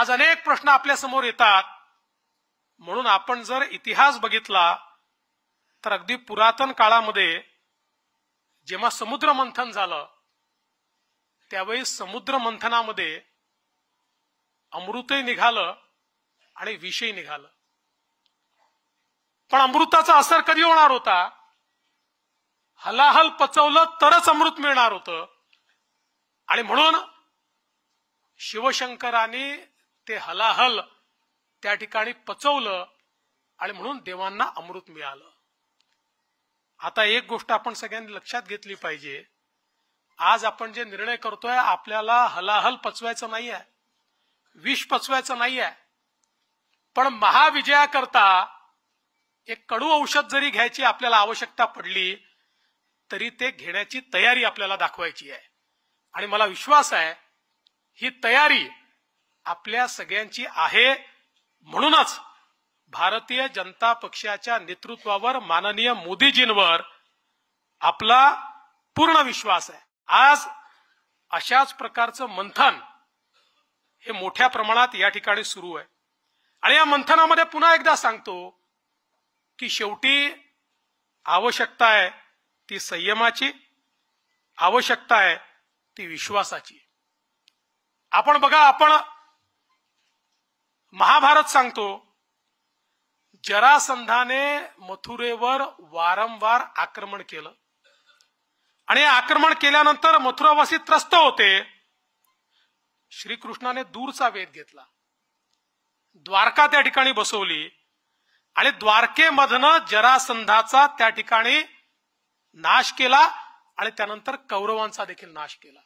आज अनेक प्रश्न आपल्या समोर येतात म्हणून आपण जर इतिहास बघितला तर अगदी पुरातन काळामध्ये जेव्हा समुद्र मंथन झालं त्यावेळी समुद्र मंथनामध्ये अमृतही निघालं आणि विषय निघालं पण अमृताचा असर कधी होणार होता हलाहल पचवलं तरच अमृत मिळणार होतं आणि म्हणून शिवशंकरांनी ते हलाहल त्या ठिकाणी पचवलं आणि म्हणून देवांना अमृत मिळालं आता एक गोष्ट आपण सगळ्यांनी लक्षात घेतली पाहिजे आज आपण जे निर्णय करतोय आपल्याला हलाहल पचवायचं नाही आहे विष पचवायचं नाही आहे पण महाविजयाकरता एक कडू औषध जरी घ्यायची आपल्याला आवश्यकता पडली तरी ते घेण्याची तयारी आपल्याला दाखवायची आहे आणि मला विश्वास आहे ही तयारी आपल्या सगळ्यांची आहे म्हणूनच भारतीय जनता पक्षाच्या नेतृत्वावर माननीय मोदीजींवर आपला पूर्ण विश्वास आहे आज अशाच प्रकारचं मंथन हे मोठ्या प्रमाणात या ठिकाणी सुरू आहे आणि या मंथनामध्ये पुन्हा एकदा सांगतो की शेवटी आवश्यकता आहे ती संयमाची आवश्यकता आहे ती विश्वासाची आपण बघा आपण महाभारत सांगतो जरासंधाने मथुरेवर वारंवार आक्रमण केलं आणि आक्रमण केल्यानंतर मथुरावासी त्रस्त होते श्रीकृष्णाने दूरचा वेध घेतला द्वारका त्या ठिकाणी बसवली आणि द्वारकेमधनं जरासंधाचा त्या ठिकाणी नाश केला आणि त्यानंतर कौरवांचा देखील नाश केला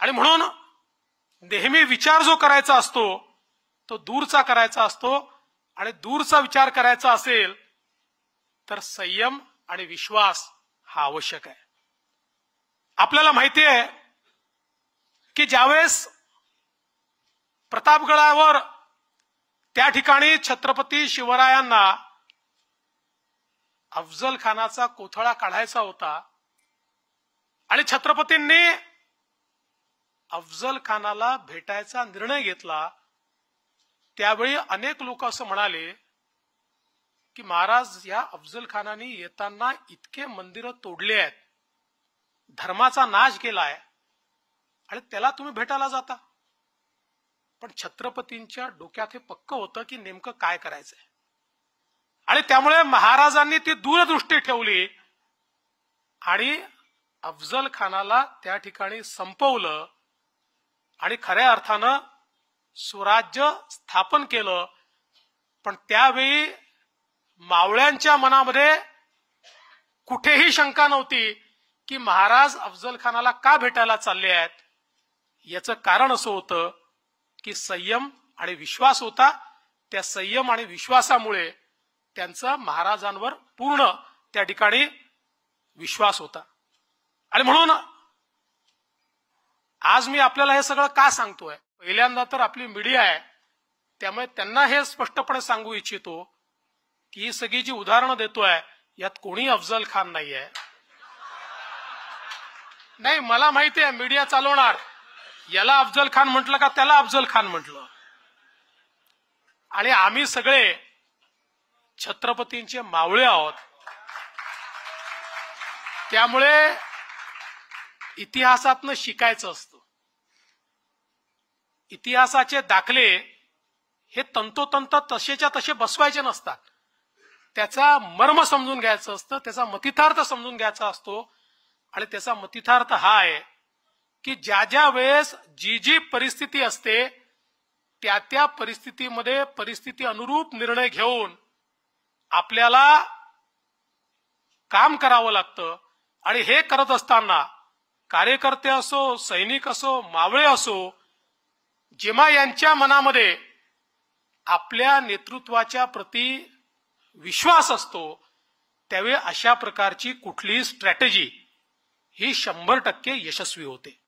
आणि म्हणून नेहमी विचार जो करायचा असतो तो दूरचा करायचा असतो आणि दूरचा विचार करायचा असेल तर संयम आणि विश्वास हा आवश्यक आहे आपल्याला माहिती आहे की ज्यावेळेस प्रतापगडावर त्या ठिकाणी छत्रपती शिवरायांना अफजल खानाचा कोथळा काढायचा होता आणि छत्रपतींनी अफजल खानाला भेटायचा निर्णय घेतला त्यावेळी अनेक लोक असं म्हणाले की महाराज या अफजल खानाने येताना इतके मंदिर तोडले आहेत धर्माचा नाश केलाय आणि त्याला तुम्ही भेटायला जाता पण छत्रपतींच्या डोक्यात हे पक्क होतं की नेमकं काय करायचंय आणि त्यामुळे महाराजांनी ती दूरदृष्टी ठेवली आणि अफजल खानाला त्या ठिकाणी संपवलं आणि खऱ्या अर्थानं स्वराज्य स्थापन केलं पण त्यावेळी मावळ्यांच्या मनामध्ये कुठेही शंका नव्हती की महाराज अफजल खानाला का भेटायला चालले आहेत याचं कारण असं होतं की संयम आणि विश्वास होता त्या संयम आणि विश्वासामुळे त्यांचा महाराजांवर पूर्ण त्या ठिकाणी विश्वास होता आणि म्हणून आज मी आपल्याला हे सगळं का सांगतोय पहिल्यांदा तर आपली मीडिया आहे त्यामुळे त्यांना हे स्पष्टपणे सांगू इच्छितो की ही सगळी जी उदाहरणं देतोय यात कोणी अफजल खान नाही आहे नाही मला माहिती आहे मीडिया चालवणार याला अफजल खान म्हटलं का त्याला अफजल खान म्हटलं आणि आम्ही सगळे छत्रपतींचे मावळे आहोत त्यामुळे इतिहासातनं शिकायचं असतं इतिहासाचे दाखले हे तंतोतंत तसेच्या तसे बसवायचे नसतात त्याचा मर्म समजून घ्यायचं असतं त्याचा मतिथार्थ समजून घ्यायचा असतो आणि त्याचा मतिथार्थ हा आहे की ज्या ज्या वेळेस जी जी परिस्थिती असते त्या त्या परिस्थितीमध्ये परिस्थिती अनुरूप निर्णय घेऊन आपल्याला काम करावं लागतं आणि हे करत असताना कार्यकर्ते असो सैनिक असो मावळे असो जेव्हा यांच्या मनामध्ये आपल्या नेतृत्वाच्या प्रती विश्वास असतो त्यावेळी अशा प्रकारची कुठलीही स्ट्रॅटेजी ही शंभर टक्के यशस्वी होते